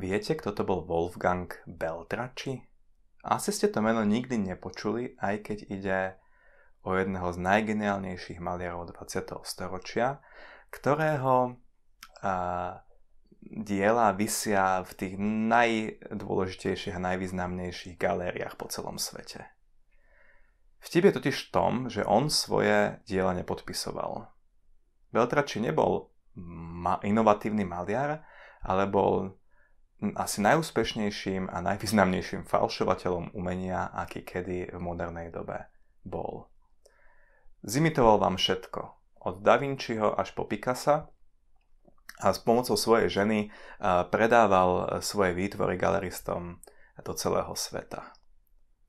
Viete, kto to bol Wolfgang Beltrači? Asi ste to meno nikdy nepočuli, aj keď ide o jedného z najgeniálnejších maliarov 20. storočia, ktorého a, diela vysia v tých najdôležitejších a najvýznamnejších galériách po celom svete. Vtip je totiž v tom, že on svoje diela nepodpisoval. Beltrači nebol ma- inovatívny maliar, ale bol asi najúspešnejším a najvýznamnejším falšovateľom umenia, aký kedy v modernej dobe bol. Zimitoval vám všetko, od Da Vinciho až po Picasso a s pomocou svojej ženy predával svoje výtvory galeristom do celého sveta.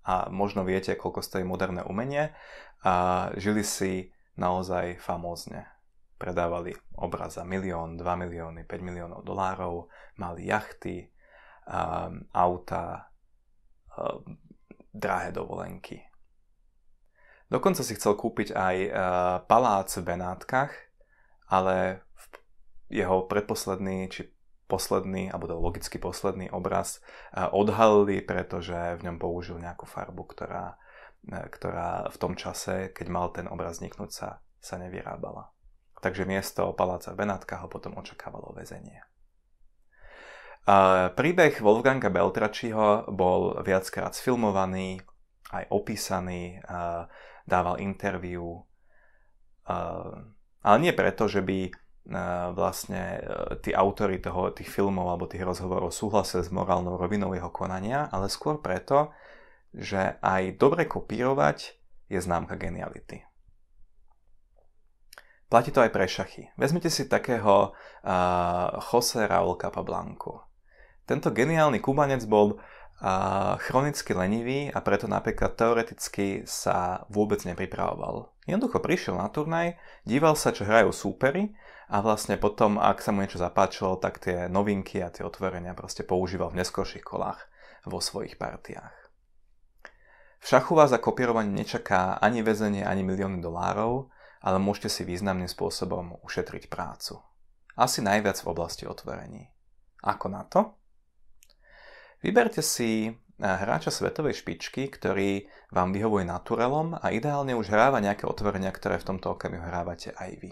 A možno viete, koľko stojí moderné umenie a žili si naozaj famózne predávali obraz za milión, 2 milióny, 5 miliónov dolárov, mali jachty, um, auta, um, drahé dovolenky. Dokonca si chcel kúpiť aj uh, palác v Benátkach, ale v jeho predposledný či posledný, alebo to teda logicky posledný obraz uh, odhalili, pretože v ňom použil nejakú farbu, ktorá, uh, ktorá v tom čase, keď mal ten obraz vzniknúť, sa, sa nevyrábala takže miesto paláca Benátka ho potom očakávalo väzenie. Príbeh Wolfganga Beltračiho bol viackrát sfilmovaný, aj opísaný, dával interviu, ale nie preto, že by vlastne e, tí autory toho, tých filmov alebo tých rozhovorov súhlasia s morálnou rovinou jeho konania, ale skôr preto, že aj dobre kopírovať je známka geniality. Platí to aj pre šachy. Vezmite si takého uh, Jose Raúl Capablanco. Tento geniálny kubanec bol uh, chronicky lenivý a preto napríklad teoreticky sa vôbec nepripravoval. Jednoducho prišiel na turnaj, díval sa, čo hrajú súpery a vlastne potom, ak sa mu niečo zapáčilo, tak tie novinky a tie otvorenia proste používal v neskorších kolách vo svojich partiách. V šachu vás za kopírovanie nečaká ani väzenie, ani milióny dolárov, ale môžete si významným spôsobom ušetriť prácu. Asi najviac v oblasti otvorení. Ako na to? Vyberte si eh, hráča svetovej špičky, ktorý vám vyhovuje naturelom a ideálne už hráva nejaké otvorenia, ktoré v tomto okamihu hrávate aj vy.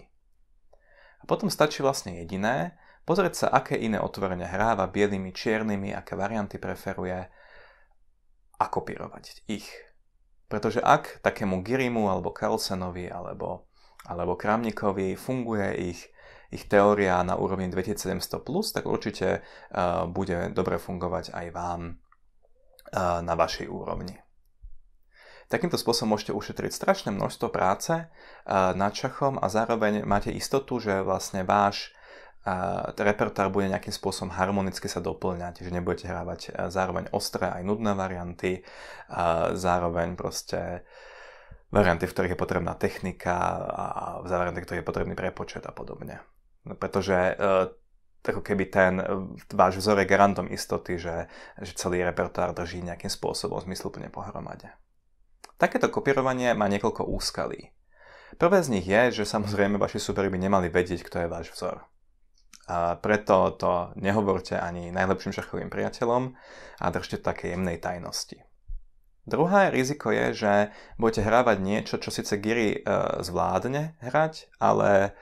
A potom stačí vlastne jediné, pozrieť sa, aké iné otvorenia hráva bielými, čiernymi, aké varianty preferuje a kopírovať ich. Pretože ak takému Girimu alebo Carlsenovi alebo alebo Kramnikovi, funguje ich, ich teória na úrovni 2700+, tak určite uh, bude dobre fungovať aj vám uh, na vašej úrovni. Takýmto spôsobom môžete ušetriť strašné množstvo práce uh, nad šachom a zároveň máte istotu, že vlastne váš uh, repertoár bude nejakým spôsobom harmonicky sa doplňať, že nebudete hrávať uh, zároveň ostré aj nudné varianty, zároveň proste uh, varianty, v ktorých je potrebná technika a varianty, v ktorých je potrebný prepočet a podobne. No, pretože e, ako keby ten e, váš vzor je garantom istoty, že, že celý repertoár drží nejakým spôsobom zmysluplne pohromade. Takéto kopírovanie má niekoľko úskalí. Prvé z nich je, že samozrejme vaši superi by nemali vedieť, kto je váš vzor. A preto to nehovorte ani najlepším šachovým priateľom a držte také jemnej tajnosti. Druhé riziko je, že budete hrávať niečo, čo síce Giri uh, zvládne hrať, ale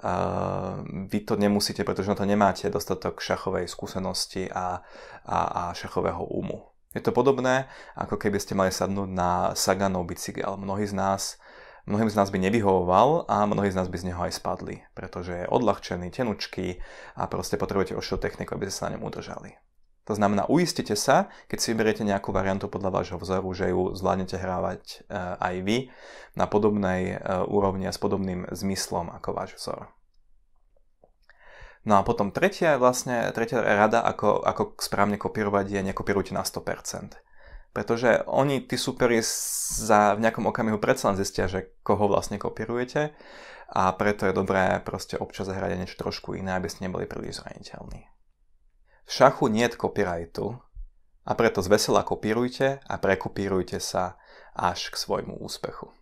uh, vy to nemusíte, pretože na to nemáte dostatok šachovej skúsenosti a, a, a šachového úmu. Je to podobné, ako keby ste mali sadnúť na Saganov bicykel. Mnohí z nás mnohým z nás by nevyhovoval a mnohí z nás by z neho aj spadli, pretože je odľahčený, tenučký a proste potrebujete určitú techniku, aby ste sa na ňom udržali. To znamená, uistite sa, keď si vyberiete nejakú variantu podľa vášho vzoru, že ju zvládnete hrávať eh, aj vy na podobnej eh, úrovni a s podobným zmyslom ako váš vzor. No a potom tretia, vlastne, tretia rada, ako, ako správne kopírovať, je nekopírujte na 100%. Pretože oni, tí superi, za, v nejakom okamihu predsa len zistia, že koho vlastne kopírujete a preto je dobré proste občas zahrať niečo trošku iné, aby ste neboli príliš zraniteľní. V šachu nie je copyrightu a preto zvesela kopírujte a prekopírujte sa až k svojmu úspechu.